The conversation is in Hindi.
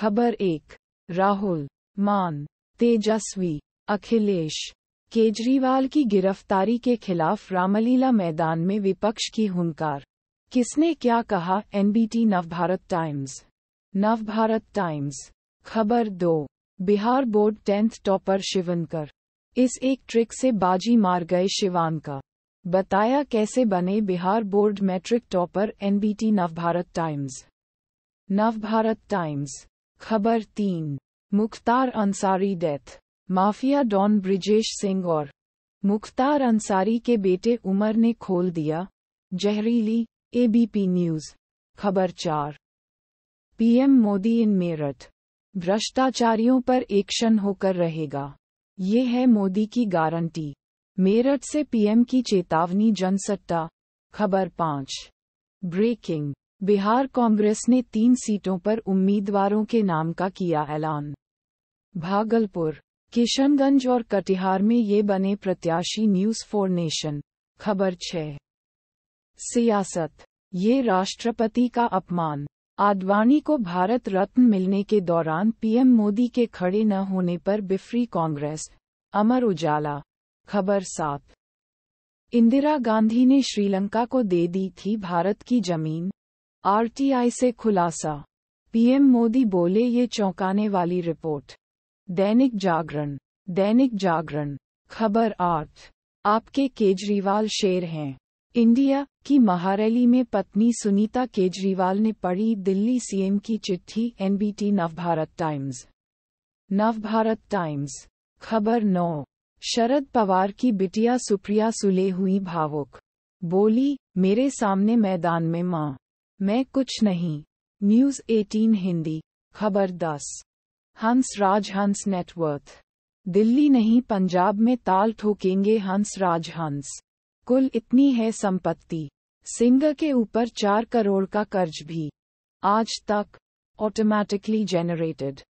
खबर एक राहुल मान तेजस्वी अखिलेश केजरीवाल की गिरफ्तारी के खिलाफ रामलीला मैदान में विपक्ष की हुंकार किसने क्या कहा एनबीटी नवभारत टाइम्स नवभारत टाइम्स खबर दो Bihar board tenth topper Shivankar इस एक ट्रिक से बाजी मार गए शिवानका बताया कैसे बने Bihar board matric topper NBT Navbharat Times Navbharat Times खबर तीन Mukhtar Ansari death mafia don Brijesh Singh और मुख्तार अंसारी के बेटे उमर ने खोल दिया जहरीली एबीपी न्यूज खबर चार पीएम मोदी इन मेरठ भ्रष्टाचारियों पर एक्शन होकर रहेगा ये है मोदी की गारंटी मेरठ से पीएम की चेतावनी जनसट्टा खबर पांच ब्रेकिंग बिहार कांग्रेस ने तीन सीटों पर उम्मीदवारों के नाम का किया ऐलान भागलपुर किशनगंज और कटिहार में ये बने प्रत्याशी न्यूज फॉर नेशन खबर छह सियासत ये राष्ट्रपति का अपमान आडवाणी को भारत रत्न मिलने के दौरान पीएम मोदी के खड़े न होने पर बिफरी कांग्रेस अमर उजाला खबर सात इंदिरा गांधी ने श्रीलंका को दे दी थी भारत की जमीन आरटीआई से खुलासा पीएम मोदी बोले ये चौंकाने वाली रिपोर्ट दैनिक जागरण दैनिक जागरण खबर आठ आपके केजरीवाल शेर हैं इंडिया की महारैली में पत्नी सुनीता केजरीवाल ने पढ़ी दिल्ली सीएम की चिट्ठी एनबीटी नवभारत टाइम्स नवभारत टाइम्स खबर नौ शरद पवार की बिटिया सुप्रिया सुले हुई भावुक बोली मेरे सामने मैदान में माँ मैं कुछ नहीं न्यूज 18 हिंदी खबर 10 हंस राज हंस नेटवर्थ दिल्ली नहीं पंजाब में ताल ठोकेंगे हंस राज हंस कुल इतनी है संपत्ति सिंह के ऊपर चार करोड़ का कर्ज भी आज तक ऑटोमेटिकली जेनरेटेड